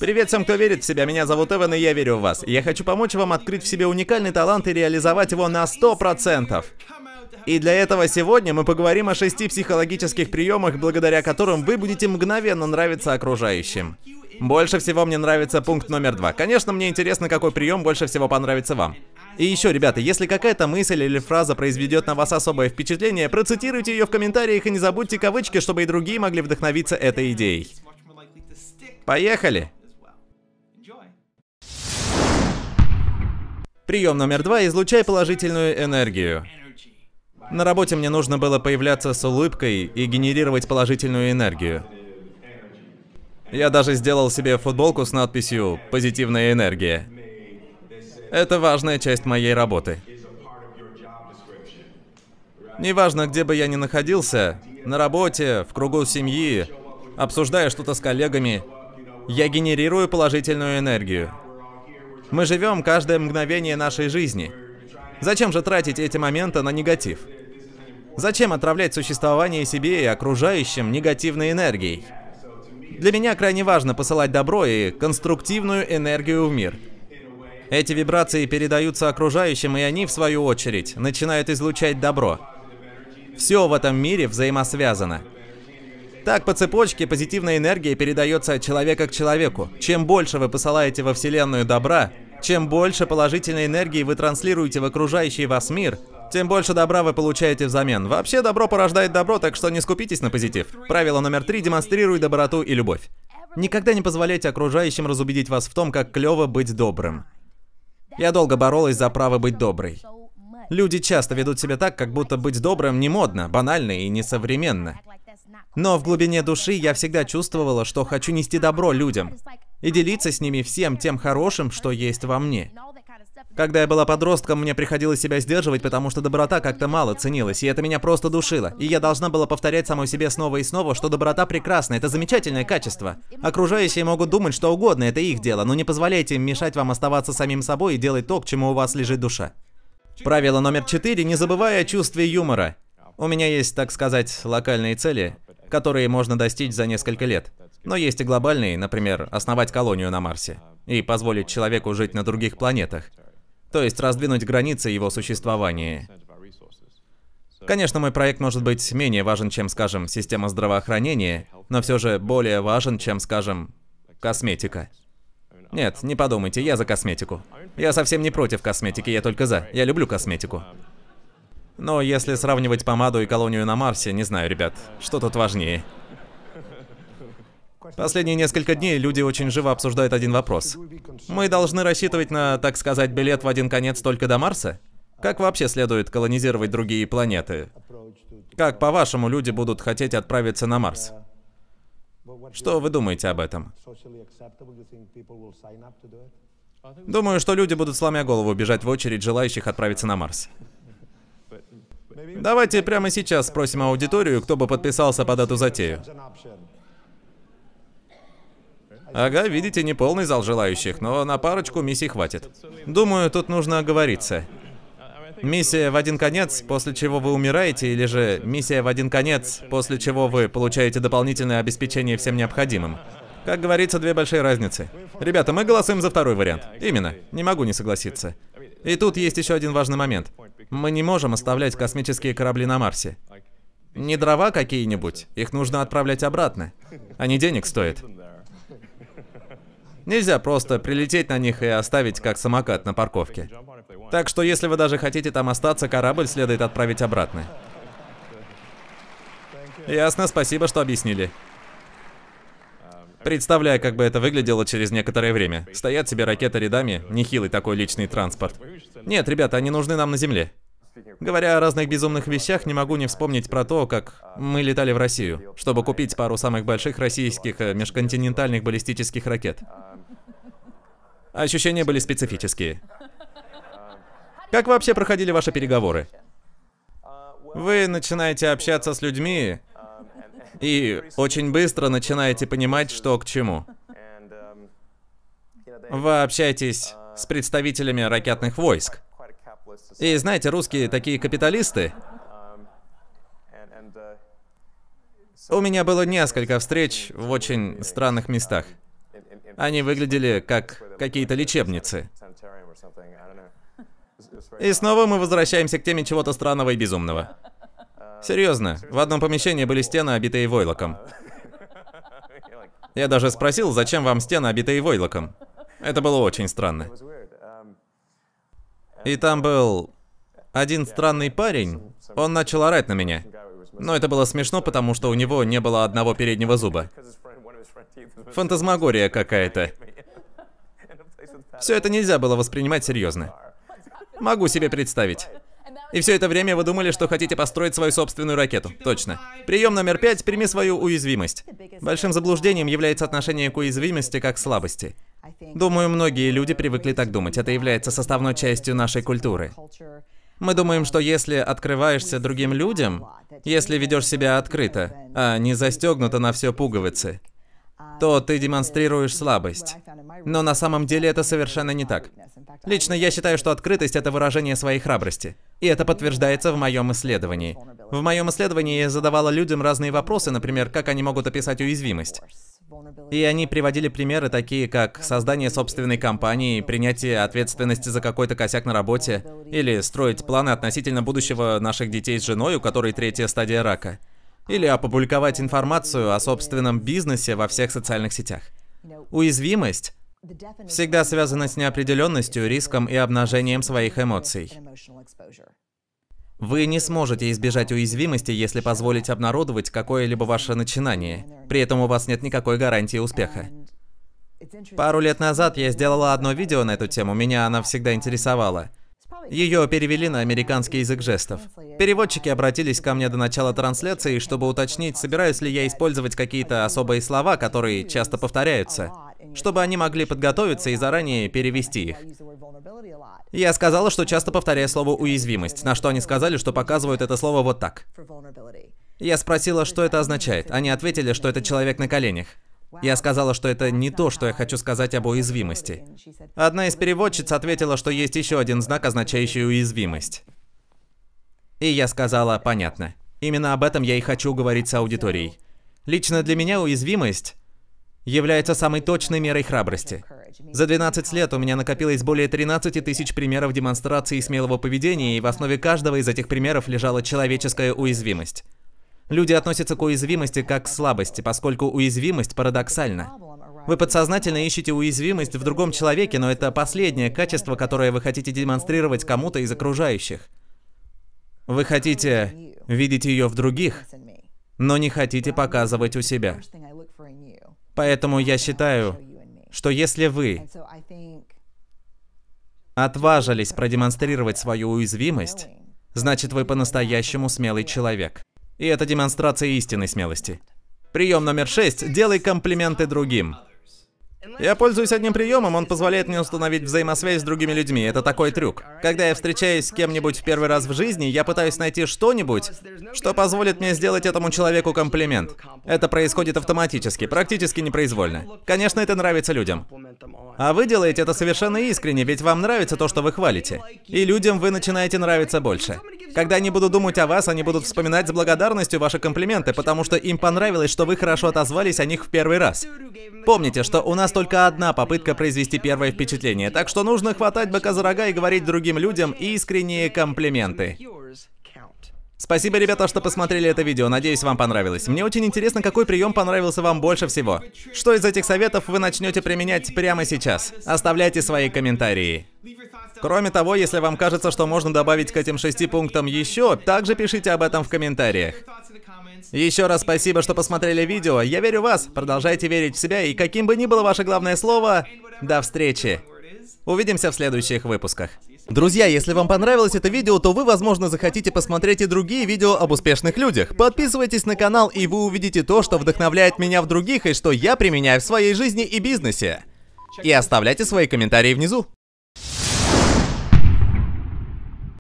Привет всем, кто верит в себя. Меня зовут Эван, и я верю в вас. Я хочу помочь вам открыть в себе уникальный талант и реализовать его на 100%. И для этого сегодня мы поговорим о шести психологических приемах, благодаря которым вы будете мгновенно нравиться окружающим. Больше всего мне нравится пункт номер два. Конечно, мне интересно, какой прием больше всего понравится вам. И еще, ребята, если какая-то мысль или фраза произведет на вас особое впечатление, процитируйте ее в комментариях и не забудьте кавычки, чтобы и другие могли вдохновиться этой идеей. Поехали! Прием номер два – излучай положительную энергию. На работе мне нужно было появляться с улыбкой и генерировать положительную энергию. Я даже сделал себе футболку с надписью «Позитивная энергия». Это важная часть моей работы. Неважно, где бы я ни находился, на работе, в кругу семьи, обсуждая что-то с коллегами, я генерирую положительную энергию. Мы живем каждое мгновение нашей жизни. Зачем же тратить эти моменты на негатив? Зачем отравлять существование себе и окружающим негативной энергией? Для меня крайне важно посылать добро и конструктивную энергию в мир. Эти вибрации передаются окружающим, и они, в свою очередь, начинают излучать добро. Все в этом мире взаимосвязано. Так по цепочке позитивная энергия передается от человека к человеку. Чем больше вы посылаете во Вселенную добра, чем больше положительной энергии вы транслируете в окружающий вас мир, тем больше добра вы получаете взамен. Вообще, добро порождает добро, так что не скупитесь на позитив. Правило номер три – демонстрируй доброту и любовь. Никогда не позволяйте окружающим разубедить вас в том, как клево быть добрым. Я долго боролась за право быть доброй. Люди часто ведут себя так, как будто быть добрым не модно, банально и несовременно. Но в глубине души я всегда чувствовала, что хочу нести добро людям и делиться с ними всем тем хорошим, что есть во мне. Когда я была подростком, мне приходилось себя сдерживать, потому что доброта как-то мало ценилась, и это меня просто душило. И я должна была повторять самой себе снова и снова, что доброта прекрасна, это замечательное качество. Окружающие могут думать что угодно, это их дело, но не позволяйте им мешать вам оставаться самим собой и делать то, к чему у вас лежит душа. Правило номер четыре – не забывая о чувстве юмора. У меня есть, так сказать, локальные цели, которые можно достичь за несколько лет. Но есть и глобальные, например, основать колонию на Марсе и позволить человеку жить на других планетах, то есть раздвинуть границы его существования. Конечно, мой проект может быть менее важен, чем, скажем, система здравоохранения, но все же более важен, чем, скажем, косметика. Нет, не подумайте, я за косметику. Я совсем не против косметики, я только за. Я люблю косметику. Но если сравнивать помаду и колонию на Марсе, не знаю, ребят, что тут важнее. Последние несколько дней люди очень живо обсуждают один вопрос. Мы должны рассчитывать на, так сказать, билет в один конец только до Марса? Как вообще следует колонизировать другие планеты? Как, по-вашему, люди будут хотеть отправиться на Марс? Что вы думаете об этом? Думаю, что люди будут сломя голову бежать в очередь желающих отправиться на Марс. Давайте прямо сейчас спросим аудиторию, кто бы подписался под эту затею. Ага, видите, не полный зал желающих, но на парочку миссий хватит. Думаю, тут нужно оговориться. Миссия в один конец, после чего вы умираете, или же миссия в один конец, после чего вы получаете дополнительное обеспечение всем необходимым. Как говорится, две большие разницы. Ребята, мы голосуем за второй вариант. Именно. Не могу не согласиться. И тут есть еще один важный момент. Мы не можем оставлять космические корабли на Марсе. Не дрова какие-нибудь, их нужно отправлять обратно. Они денег стоят. Нельзя просто прилететь на них и оставить как самокат на парковке. Так что если вы даже хотите там остаться, корабль следует отправить обратно. Ясно, спасибо, что объяснили. Представляю, как бы это выглядело через некоторое время. Стоят себе ракеты рядами, нехилый такой личный транспорт. Нет, ребята, они нужны нам на Земле. Говоря о разных безумных вещах, не могу не вспомнить про то, как мы летали в Россию, чтобы купить пару самых больших российских э, межконтинентальных баллистических ракет. Ощущения были специфические. Как вообще проходили ваши переговоры? Вы начинаете общаться с людьми и очень быстро начинаете понимать, что к чему. Вы общаетесь с представителями ракетных войск. И знаете, русские такие капиталисты. У меня было несколько встреч в очень странных местах. Они выглядели как какие-то лечебницы. И снова мы возвращаемся к теме чего-то странного и безумного. Серьезно, в одном помещении были стены, обитые войлоком. Я даже спросил, зачем вам стены, обитые войлоком. Это было очень странно. И там был один странный парень, он начал орать на меня. Но это было смешно, потому что у него не было одного переднего зуба. Фантазмагория какая-то. Все это нельзя было воспринимать серьезно. Могу себе представить. И все это время вы думали, что хотите построить свою собственную ракету. Точно. Прием номер пять – прими свою уязвимость. Большим заблуждением является отношение к уязвимости как к слабости. Думаю, многие люди привыкли так думать. Это является составной частью нашей культуры. Мы думаем, что если открываешься другим людям, если ведешь себя открыто, а не застегнуто на все пуговицы, то ты демонстрируешь слабость. Но на самом деле это совершенно не так. Лично я считаю, что открытость — это выражение своей храбрости. И это подтверждается в моем исследовании. В моем исследовании я задавала людям разные вопросы, например, как они могут описать уязвимость. И они приводили примеры такие, как создание собственной компании, принятие ответственности за какой-то косяк на работе, или строить планы относительно будущего наших детей с женой, у которой третья стадия рака. Или опубликовать информацию о собственном бизнесе во всех социальных сетях. Уязвимость всегда связана с неопределенностью, риском и обнажением своих эмоций. Вы не сможете избежать уязвимости, если позволить обнародовать какое-либо ваше начинание. При этом у вас нет никакой гарантии успеха. Пару лет назад я сделала одно видео на эту тему, меня она всегда интересовала – ее перевели на американский язык жестов. Переводчики обратились ко мне до начала трансляции, чтобы уточнить, собираюсь ли я использовать какие-то особые слова, которые часто повторяются, чтобы они могли подготовиться и заранее перевести их. Я сказала, что часто повторяю слово «уязвимость», на что они сказали, что показывают это слово вот так. Я спросила, что это означает. Они ответили, что это человек на коленях. Я сказала, что это не то, что я хочу сказать об уязвимости. Одна из переводчиц ответила, что есть еще один знак, означающий уязвимость. И я сказала, понятно. Именно об этом я и хочу говорить с аудиторией. Лично для меня уязвимость является самой точной мерой храбрости. За 12 лет у меня накопилось более 13 тысяч примеров демонстрации смелого поведения, и в основе каждого из этих примеров лежала человеческая уязвимость. Люди относятся к уязвимости как к слабости, поскольку уязвимость парадоксальна. Вы подсознательно ищете уязвимость в другом человеке, но это последнее качество, которое вы хотите демонстрировать кому-то из окружающих. Вы хотите видеть ее в других, но не хотите показывать у себя. Поэтому я считаю, что если вы отважились продемонстрировать свою уязвимость, значит вы по-настоящему смелый человек. И это демонстрация истинной смелости. Прием номер шесть. Делай комплименты другим. Я пользуюсь одним приемом, он позволяет мне установить взаимосвязь с другими людьми. Это такой трюк. Когда я встречаюсь с кем-нибудь в первый раз в жизни, я пытаюсь найти что-нибудь, что позволит мне сделать этому человеку комплимент. Это происходит автоматически, практически непроизвольно. Конечно, это нравится людям. А вы делаете это совершенно искренне, ведь вам нравится то, что вы хвалите. И людям вы начинаете нравиться больше. Когда они будут думать о вас, они будут вспоминать с благодарностью ваши комплименты, потому что им понравилось, что вы хорошо отозвались о них в первый раз. Помните, что у нас нас только одна попытка произвести первое впечатление, так что нужно хватать быка за рога и говорить другим людям искренние комплименты. Спасибо, ребята, что посмотрели это видео. Надеюсь, вам понравилось. Мне очень интересно, какой прием понравился вам больше всего. Что из этих советов вы начнете применять прямо сейчас? Оставляйте свои комментарии. Кроме того, если вам кажется, что можно добавить к этим шести пунктам еще, также пишите об этом в комментариях. Еще раз спасибо, что посмотрели видео. Я верю в вас. Продолжайте верить в себя. И каким бы ни было ваше главное слово, до встречи. Увидимся в следующих выпусках. Друзья, если вам понравилось это видео, то вы, возможно, захотите посмотреть и другие видео об успешных людях. Подписывайтесь на канал, и вы увидите то, что вдохновляет меня в других, и что я применяю в своей жизни и бизнесе. И оставляйте свои комментарии внизу.